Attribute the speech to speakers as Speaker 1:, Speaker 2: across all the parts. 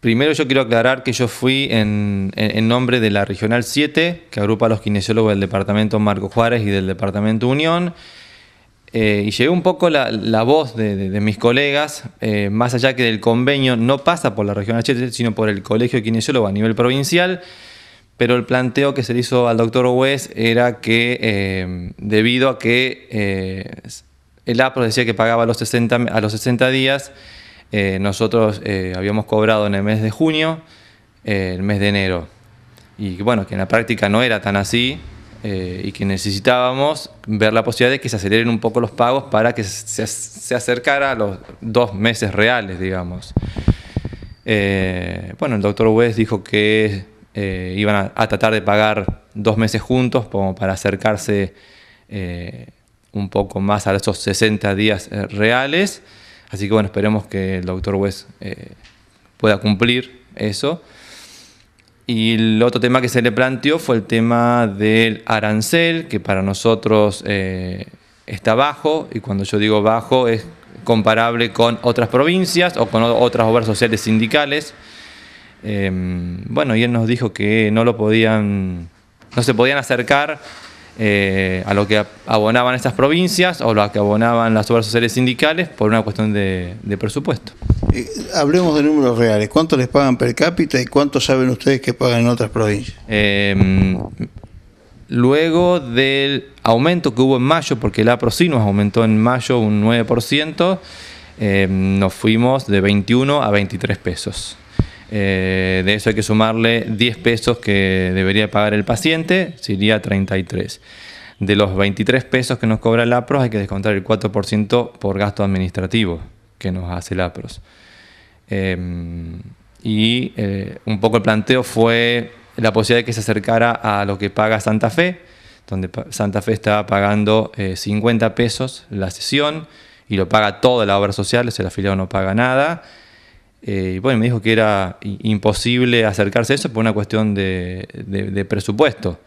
Speaker 1: Primero yo quiero aclarar que yo fui en, nombre de la Regional 7, que agrupa a los kinesiólogos del Departamento Marco Juárez y del Departamento Unión, eh, y llegó un poco la, voz de, mis colegas, eh, más allá que del convenio, no pasa por la Regional 7, sino por el Colegio de Kinesiólogos a nivel provincial, pero el planteo que se le hizo al doctor West era que eh, debido a que el APRO decía que pagaba los 60, a los 60 días, eh, nosotros eh, habíamos cobrado en el mes de junio, eh, el mes de enero. Y bueno, que en la práctica no era tan así y que necesitábamos ver la posibilidad de que se aceleren un poco los pagos para que se, acercara a los dos meses reales, digamos. bueno, el doctor West dijo que iban a, tratar de pagar dos meses juntos para acercarse un poco más a esos 60 días reales. Así que bueno, esperemos que el doctor West eh, pueda cumplir eso. Y el otro tema que se le planteó fue el tema del arancel, que para nosotros eh, está bajo, y cuando yo digo bajo es comparable con otras provincias o con otras obras sociales sindicales. Em, bueno, y él nos dijo que no lo podían, no se podían acercar eh, a lo que abonaban estas provincias o lo que abonaban las obras sociales sindicales por una cuestión de, presupuesto. Eh, hablemos de números reales. ¿Cuánto les pagan per cápita y cuánto saben ustedes que pagan en otras provincias? Em, luego del aumento que hubo en mayo, porque el APROCI aumentó en mayo un 9%, em, nos fuimos de 21 a 23 pesos. Eh, de eso hay que sumarle 10 pesos que debería pagar el paciente, sería 33. De los 23 pesos que nos cobra el APROS hay que descontar el 4% por gasto administrativo que nos hace el APROS. Em, y eh, un poco el planteo fue la posibilidad de que se acercara a lo que paga Santa Fe, donde Santa Fe está pagando 50 eh, pesos la sesión y lo paga toda la obra social, o el afiliado no paga nada eh, y bueno, me dijo que era imposible acercarse a eso por una cuestión de, presupuesto.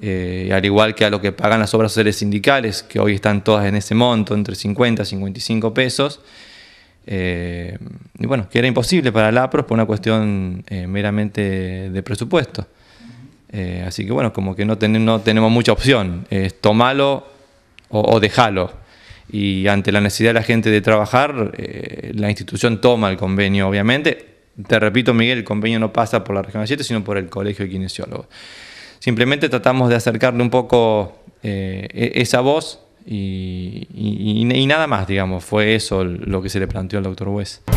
Speaker 1: Eh, al igual que a lo que pagan las obras sociales sindicales, que hoy están todas en ese monto, entre 50 y 55 pesos. Eh, y bueno, que era imposible para la APROS por una cuestión meramente de presupuesto. así que bueno, como que no, tenemos mucha opción. es tomalo o, dejarlo y ante la necesidad de la gente de trabajar, eh, la institución toma el convenio, obviamente. Te repito, Miguel, el convenio no pasa por la región 7, sino por el Colegio de Kinesiólogos. Simplemente tratamos de acercarle un poco eh, e-, esa voz y, nada más, digamos. Fue eso lo que se le planteó al doctor West.